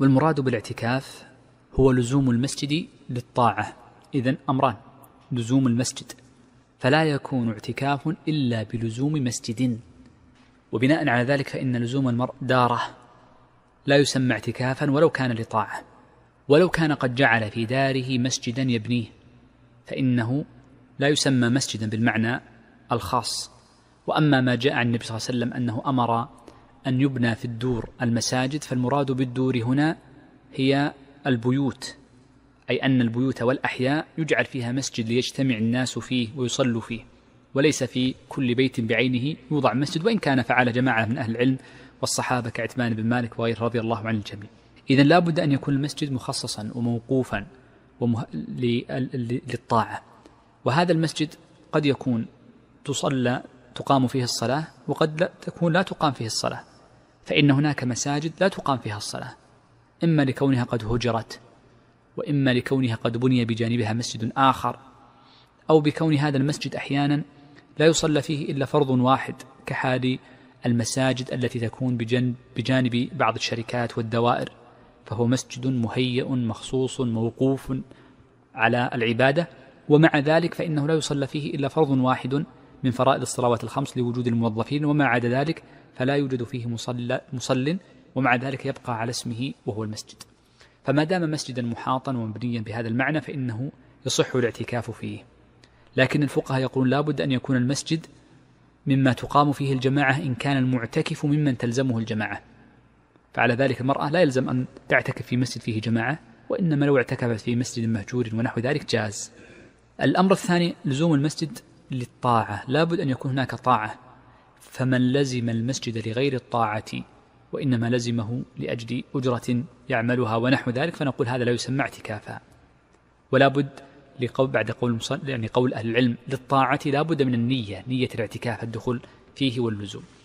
والمراد بالاعتكاف هو لزوم المسجد للطاعة إذا أمران لزوم المسجد فلا يكون اعتكاف إلا بلزوم مسجد وبناء على ذلك فإن لزوم المرء داره لا يسمى اعتكافا ولو كان لطاعة ولو كان قد جعل في داره مسجدا يبنيه فإنه لا يسمى مسجدا بالمعنى الخاص وأما ما جاء عن النبي صلى الله عليه وسلم أنه أمر أن يبنى في الدور المساجد فالمراد بالدور هنا هي البيوت أي أن البيوت والأحياء يجعل فيها مسجد ليجتمع الناس فيه ويصلوا فيه وليس في كل بيت بعينه يوضع مسجد وإن كان فعل جماعة من أهل العلم والصحابة كعثمان بن مالك وغيره رضي الله عن الجميع إذا لا بد أن يكون المسجد مخصصا وموقوفا ومه... للطاعة وهذا المسجد قد يكون تصلى تقام فيه الصلاة وقد لا تكون لا تقام فيه الصلاة فإن هناك مساجد لا تقام فيها الصلاة إما لكونها قد هجرت وإما لكونها قد بني بجانبها مسجد آخر أو بكون هذا المسجد أحيانا لا يصلى فيه إلا فرض واحد كحال المساجد التي تكون بجنب بجانب بعض الشركات والدوائر فهو مسجد مهيئ مخصوص موقوف على العبادة ومع ذلك فإنه لا يصلى فيه إلا فرض واحد من فرائض الصلوات الخمس لوجود الموظفين وما عدا ذلك فلا يوجد فيه مصلى مصل ومع ذلك يبقى على اسمه وهو المسجد فما دام مسجدا محاطا ومبنيا بهذا المعنى فإنه يصح الاعتكاف فيه لكن الفقهاء يقولون لابد أن يكون المسجد مما تقام فيه الجماعة إن كان المعتكف ممن تلزمه الجماعة فعلى ذلك المرأة لا يلزم أن تعتكف في مسجد فيه جماعة وإنما لو اعتكفت في مسجد مهجور ونحو ذلك جاز الأمر الثاني لزوم المسجد للطاعة لابد أن يكون هناك طاعة فمن لزم المسجد لغير الطاعة وإنما لزمه لأجل أجرة يعملها ونحو ذلك فنقول هذا لا يسمى اعتكافا ولا بد لقول بعد قول يعني قول أهل العلم للطاعة لا بد من النية نية الاعتكاف الدخول فيه واللزوم